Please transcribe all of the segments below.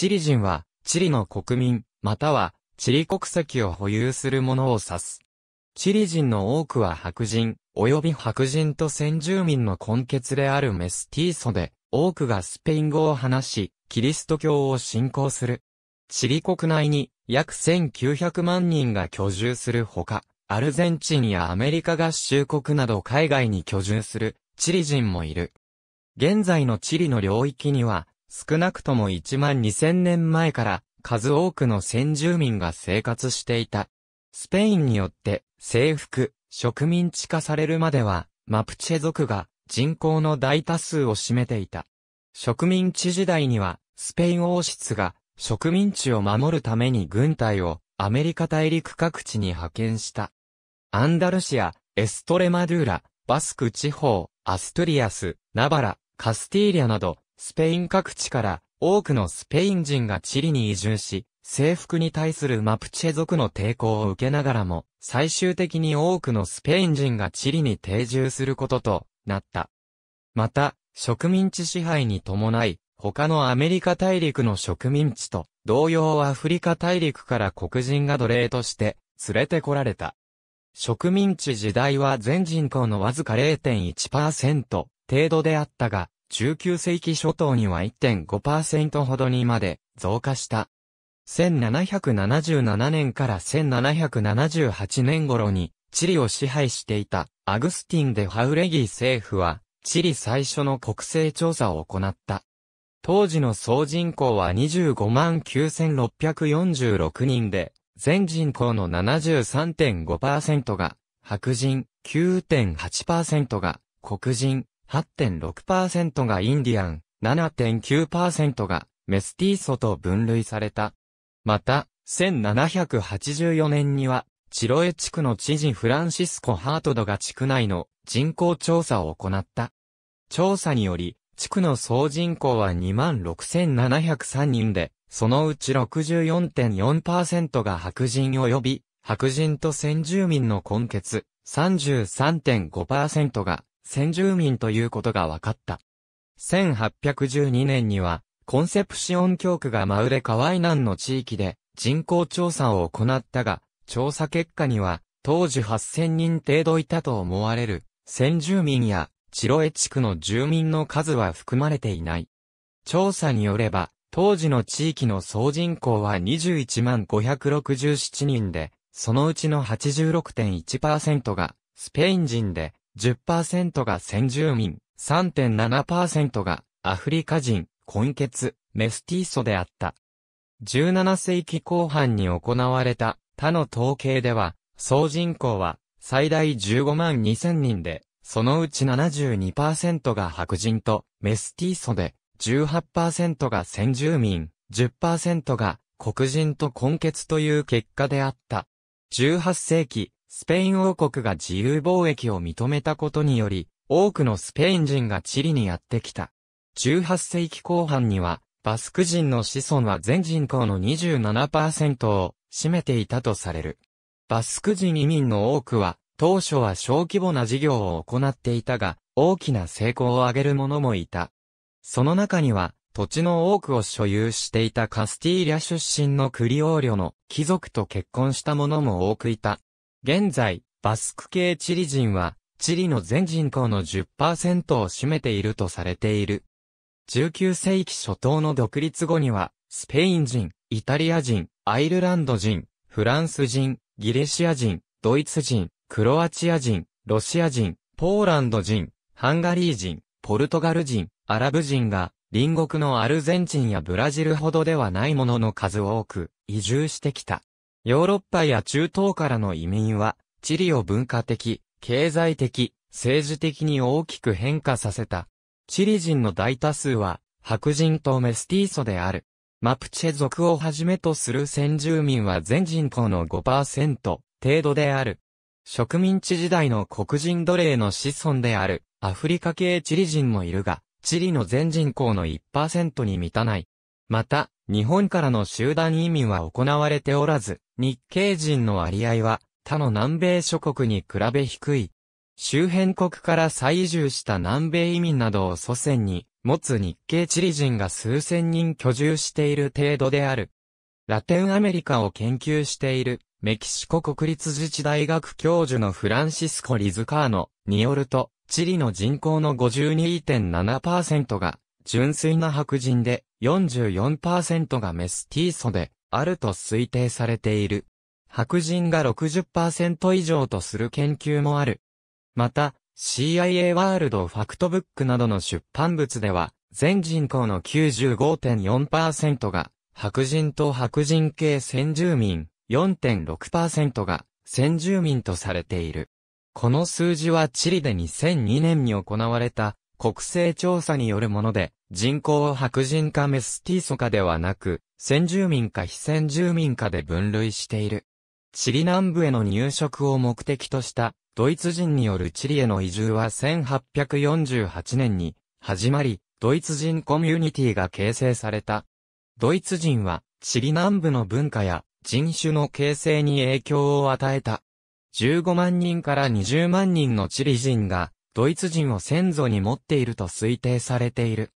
チリ人は、チリの国民、または、チリ国籍を保有する者を指す。チリ人の多くは白人、及び白人と先住民の根結であるメスティーソで、多くがスペイン語を話し、キリスト教を信仰する。チリ国内に約1900万人が居住するほか、アルゼンチンやアメリカ合衆国など海外に居住するチリ人もいる。現在のチリの領域には、少なくとも1万2000年前から数多くの先住民が生活していた。スペインによって征服、植民地化されるまではマプチェ族が人口の大多数を占めていた。植民地時代にはスペイン王室が植民地を守るために軍隊をアメリカ大陸各地に派遣した。アンダルシア、エストレマドゥーラ、バスク地方、アストリアス、ナバラ、カスティーリャなど、スペイン各地から多くのスペイン人がチリに移住し、征服に対するマプチェ族の抵抗を受けながらも、最終的に多くのスペイン人がチリに定住することとなった。また、植民地支配に伴い、他のアメリカ大陸の植民地と、同様アフリカ大陸から黒人が奴隷として連れてこられた。植民地時代は全人口のわずか0.1%程度であったが、19世紀初頭には1.5%ほどにまで増加した。1777年から1778年頃にチリを支配していたアグスティン・デ・ハウレギー政府はチリ最初の国勢調査を行った。当時の総人口は25万9646人で、全人口の73.5%が白人、9.8%が黒人、8.6%がインディアン、7.9%がメスティーソと分類された。また、1784年には、チロエ地区の知事フランシスコ・ハートドが地区内の人口調査を行った。調査により、地区の総人口は26,703人で、そのうち64.4%が白人及び、白人と先住民の根血、33.5%が先住民ということが分かった。1812年には、コンセプシオン教区がマウレ・カワイナンの地域で人口調査を行ったが、調査結果には、当時8000人程度いたと思われる、先住民や、チロエ地区の住民の数は含まれていない。調査によれば、当時の地域の総人口は21万567人で、そのうちの86.1%がスペイン人で、10%が先住民、3.7%がアフリカ人、混血、メスティーソであった。17世紀後半に行われた他の統計では、総人口は最大15万2000人で、そのうち72%が白人とメスティーソで、18%が先住民、10%が黒人と混血という結果であった。18世紀、スペイン王国が自由貿易を認めたことにより、多くのスペイン人がチリにやってきた。18世紀後半には、バスク人の子孫は全人口の27%を占めていたとされる。バスク人移民の多くは、当初は小規模な事業を行っていたが、大きな成功を上げる者もいた。その中には、土地の多くを所有していたカスティーリャ出身のクリオーリョの貴族と結婚した者も多くいた。現在、バスク系チリ人は、チリの全人口の10%を占めているとされている。19世紀初頭の独立後には、スペイン人、イタリア人、アイルランド人、フランス人、ギリシア人、ドイツ人、クロアチア人、ロシア人、ポーランド人、ハンガリー人、ポルトガル人、アラブ人が、隣国のアルゼンチンやブラジルほどではないものの数多く、移住してきた。ヨーロッパや中東からの移民は、チリを文化的、経済的、政治的に大きく変化させた。チリ人の大多数は、白人とメスティーソである。マプチェ族をはじめとする先住民は全人口の5%程度である。植民地時代の黒人奴隷の子孫であるアフリカ系チリ人もいるが、チリの全人口の1%に満たない。また、日本からの集団移民は行われておらず、日系人の割合は他の南米諸国に比べ低い。周辺国から再移住した南米移民などを祖先に持つ日系チリ人が数千人居住している程度である。ラテンアメリカを研究しているメキシコ国立自治大学教授のフランシスコ・リズカーノによると、チリの人口の52.7%が純粋な白人で44%がメスティーソであると推定されている。白人が60%以上とする研究もある。また、CIA ワールドファクトブックなどの出版物では、全人口の95.4%が白人と白人系先住民、4.6%が先住民とされている。この数字はチリで2002年に行われた国勢調査によるもので、人口を白人かメスティーソかではなく、先住民か非先住民かで分類している。チリ南部への入植を目的としたドイツ人によるチリへの移住は1848年に始まり、ドイツ人コミュニティが形成された。ドイツ人はチリ南部の文化や人種の形成に影響を与えた。15万人から20万人のチリ人がドイツ人を先祖に持っていると推定されている。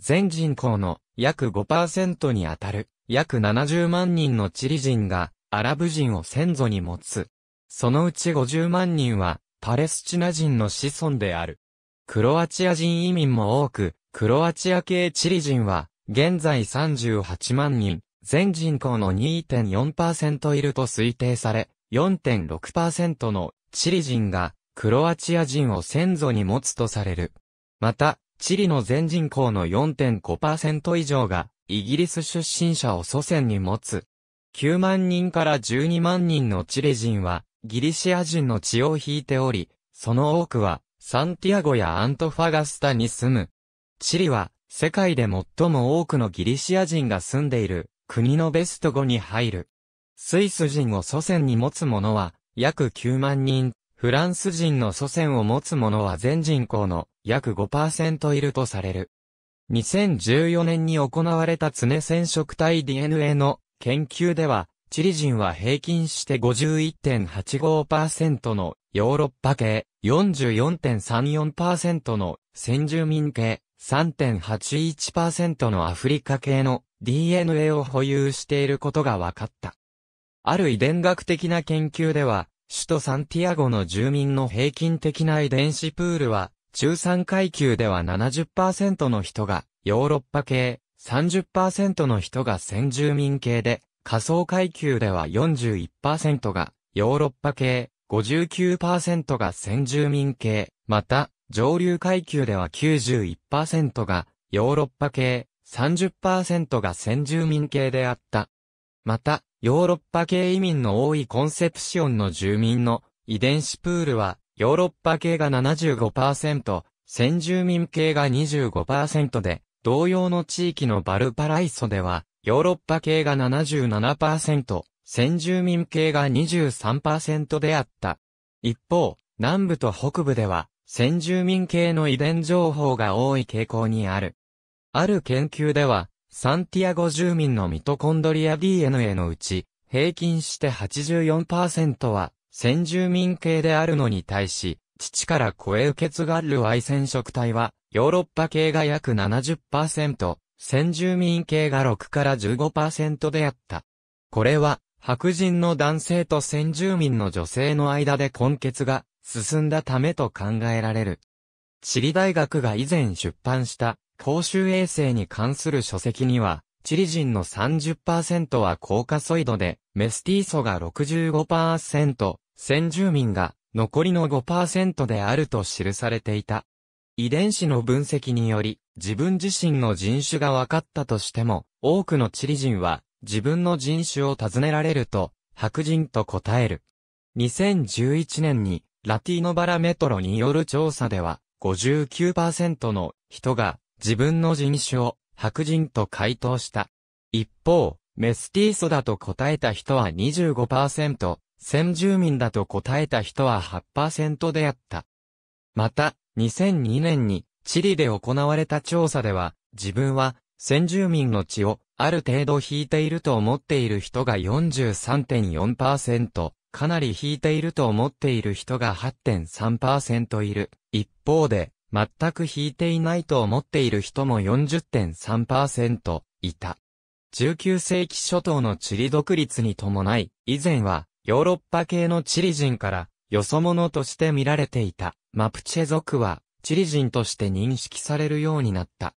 全人口の約5%にあたる約70万人のチリ人がアラブ人を先祖に持つ。そのうち50万人はパレスチナ人の子孫である。クロアチア人移民も多く、クロアチア系チリ人は現在38万人、全人口の2.4%いると推定され、4.6%のチリ人がクロアチア人を先祖に持つとされる。また、チリの全人口の4.5%以上が、イギリス出身者を祖先に持つ。9万人から12万人のチリ人は、ギリシア人の血を引いており、その多くは、サンティアゴやアントファガスタに住む。チリは、世界で最も多くのギリシア人が住んでいる、国のベスト5に入る。スイス人を祖先に持つ者は、約9万人、フランス人の祖先を持つ者は全人口の約5%いるとされる。2014年に行われた常染色体 DNA の研究では、チリ人は平均して51.85%のヨーロッパ系、44.34%の先住民系、3.81%のアフリカ系の DNA を保有していることが分かった。ある遺伝学的な研究では、首都サンティアゴの住民の平均的な遺伝子プールは中産階級では70%の人がヨーロッパ系、30%の人が先住民系で、仮想階級では41%がヨーロッパ系、59%が先住民系、また、上流階級では91%がヨーロッパ系、30%が先住民系であった。また、ヨーロッパ系移民の多いコンセプシオンの住民の遺伝子プールはヨーロッパ系が75%、先住民系が25%で、同様の地域のバルパライソでは、ヨーロッパ系が77%、先住民系が23%であった。一方、南部と北部では、先住民系の遺伝情報が多い傾向にある。ある研究では、サンティアゴ住民のミトコンドリア DNA のうち、平均して84%は、先住民系であるのに対し、父から子へ受け継がれる愛染色体は、ヨーロッパ系が約70%、先住民系が6から15%であった。これは、白人の男性と先住民の女性の間で根血が進んだためと考えられる。チリ大学が以前出版した公衆衛生に関する書籍には、チリ人の30%はコーカソイドで、メスティーソが65%、先住民が残りの5%であると記されていた。遺伝子の分析により、自分自身の人種が分かったとしても、多くのチリ人は自分の人種を尋ねられると、白人と答える。2011年に、ラティーノバラメトロによる調査では、59%の人が自分の人種を白人と回答した。一方、メスティーソだと答えた人は25%、先住民だと答えた人は8%であった。また、2002年にチリで行われた調査では、自分は先住民の血をある程度引いていると思っている人が43.4%、かなり引いていると思っている人が8.3%いる。一方で、全く引いていないと思っている人も40.3%いた。19世紀初頭のチリ独立に伴い、以前はヨーロッパ系のチリ人から、よそ者として見られていた、マプチェ族は、チリ人として認識されるようになった。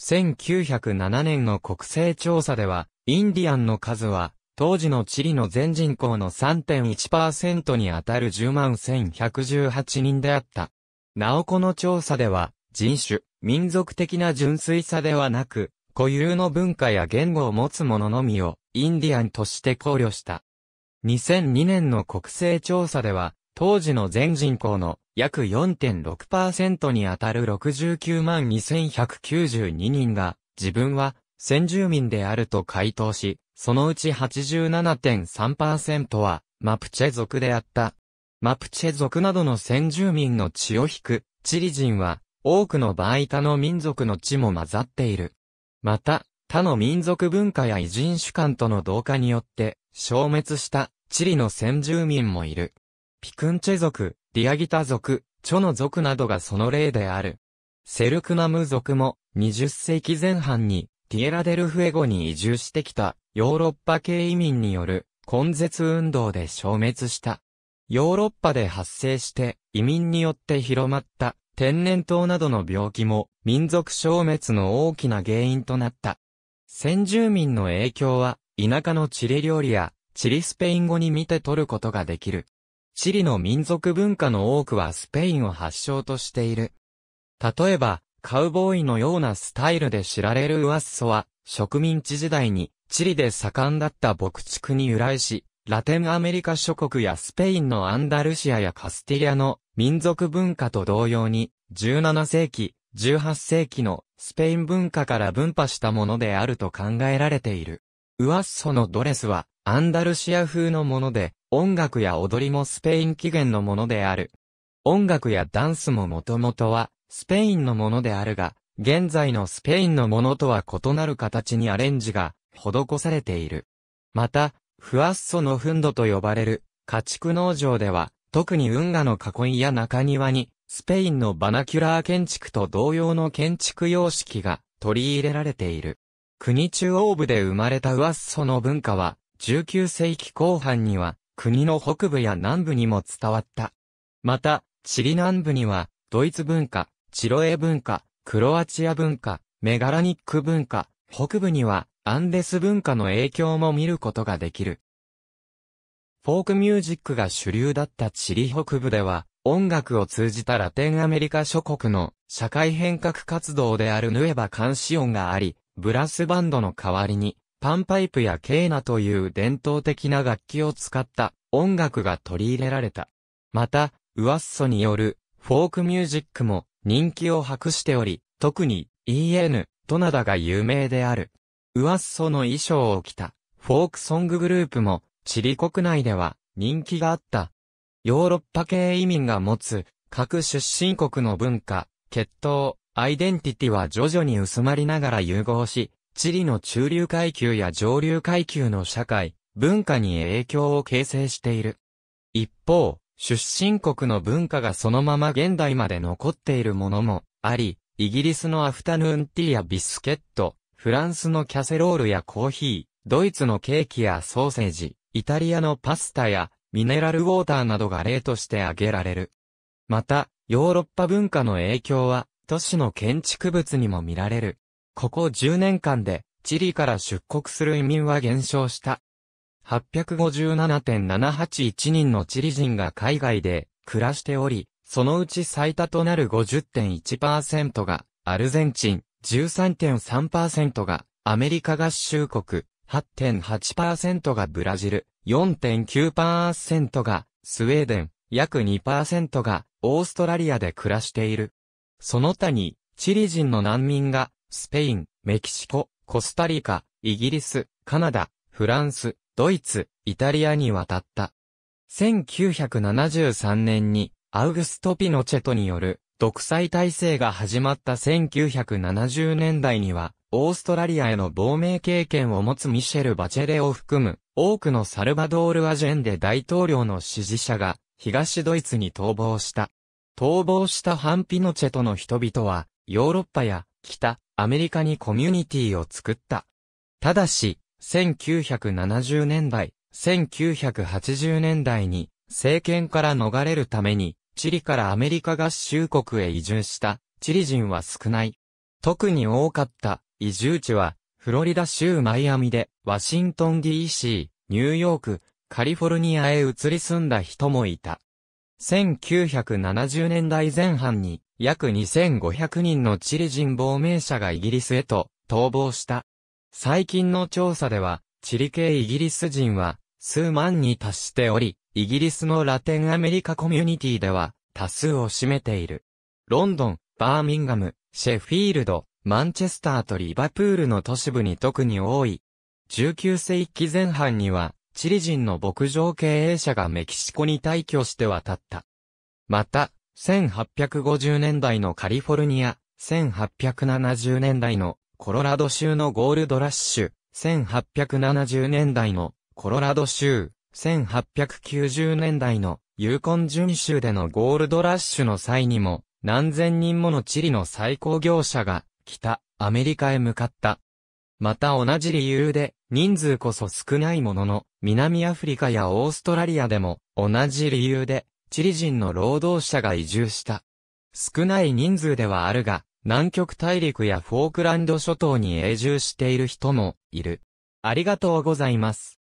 1907年の国勢調査では、インディアンの数は、当時のチリの全人口の3.1%にあたる10万1118人であった。なおこの調査では、人種、民族的な純粋さではなく、固有の文化や言語を持つ者のみを、インディアンとして考慮した。2002年の国勢調査では、当時の全人口の約4.6%にあたる69万2192人が、自分は先住民であると回答し、そのうち87.3%はマプチェ族であった。マプチェ族などの先住民の血を引くチリ人は、多くの場合他の民族の血も混ざっている。また、他の民族文化や異人種間との同化によって、消滅したチリの先住民もいる。ピクンチェ族、ディアギタ族、チョノ族などがその例である。セルクナム族も20世紀前半にティエラデルフエゴに移住してきたヨーロッパ系移民による根絶運動で消滅した。ヨーロッパで発生して移民によって広まった天然痘などの病気も民族消滅の大きな原因となった。先住民の影響は田舎のチリ料理や、チリスペイン語に見て取ることができる。チリの民族文化の多くはスペインを発祥としている。例えば、カウボーイのようなスタイルで知られるウアッソは、植民地時代に、チリで盛んだった牧畜に由来し、ラテンアメリカ諸国やスペインのアンダルシアやカスティリアの民族文化と同様に、17世紀、18世紀のスペイン文化から分派したものであると考えられている。ウアッソのドレスは、アンダルシア風のもので、音楽や踊りもスペイン起源のものである。音楽やダンスももともとは、スペインのものであるが、現在のスペインのものとは異なる形にアレンジが、施されている。また、フアッソのフンドと呼ばれる、家畜農場では、特に運河の囲いや中庭に、スペインのバナキュラー建築と同様の建築様式が取り入れられている。国中央部で生まれたウワッソの文化は、19世紀後半には、国の北部や南部にも伝わった。また、チリ南部には、ドイツ文化、チロエ文化、クロアチア文化、メガラニック文化、北部には、アンデス文化の影響も見ることができる。フォークミュージックが主流だったチリ北部では、音楽を通じたラテンアメリカ諸国の社会変革活動であるヌエバ監視音があり、ブラスバンドの代わりに、パンパイプやケーナという伝統的な楽器を使った音楽が取り入れられた。また、ウワッソによるフォークミュージックも人気を博しており、特に EN、トナダが有名である。ウワッソの衣装を着たフォークソンググループもチリ国内では人気があった。ヨーロッパ系移民が持つ各出身国の文化、血統、アイデンティティは徐々に薄まりながら融合し、チリの中流階級や上流階級の社会、文化に影響を形成している。一方、出身国の文化がそのまま現代まで残っているものもあり、イギリスのアフタヌーンティーやビスケット、フランスのキャセロールやコーヒー、ドイツのケーキやソーセージ、イタリアのパスタやミネラルウォーターなどが例として挙げられる。また、ヨーロッパ文化の影響は、都市の建築物にも見られる。ここ10年間で、チリから出国する移民は減少した。857.781人のチリ人が海外で暮らしており、そのうち最多となる50.1%がアルゼンチン、13.3%がアメリカ合衆国、8.8%がブラジル、4.9%がスウェーデン、約2%がオーストラリアで暮らしている。その他に、チリ人の難民が、スペイン、メキシコ、コスタリカ、イギリス、カナダ、フランス、ドイツ、イタリアに渡った。1973年に、アウグスト・ピノチェトによる、独裁体制が始まった1970年代には、オーストラリアへの亡命経験を持つミシェル・バチェレを含む、多くのサルバドール・アジェンデ大統領の支持者が、東ドイツに逃亡した。逃亡した反ピノチェとの人々は、ヨーロッパや北、アメリカにコミュニティを作った。ただし、1970年代、1980年代に、政権から逃れるために、チリからアメリカ合衆国へ移住した、チリ人は少ない。特に多かった移住地は、フロリダ州マイアミで、ワシントン DC、ニューヨーク、カリフォルニアへ移り住んだ人もいた。1970年代前半に約2500人のチリ人亡命者がイギリスへと逃亡した。最近の調査では、チリ系イギリス人は数万に達しており、イギリスのラテンアメリカコミュニティでは多数を占めている。ロンドン、バーミンガム、シェフィールド、マンチェスターとリバプールの都市部に特に多い。19世紀前半には、チリ人の牧場経営者がメキシコに退去して渡った。また、1850年代のカリフォルニア、1870年代のコロラド州のゴールドラッシュ、1870年代のコロラド州、1890年代のユーコン巡州でのゴールドラッシュの際にも、何千人ものチリの最高業者が、北、アメリカへ向かった。また同じ理由で、人数こそ少ないものの、南アフリカやオーストラリアでも同じ理由でチリ人の労働者が移住した。少ない人数ではあるが、南極大陸やフォークランド諸島に永住している人もいる。ありがとうございます。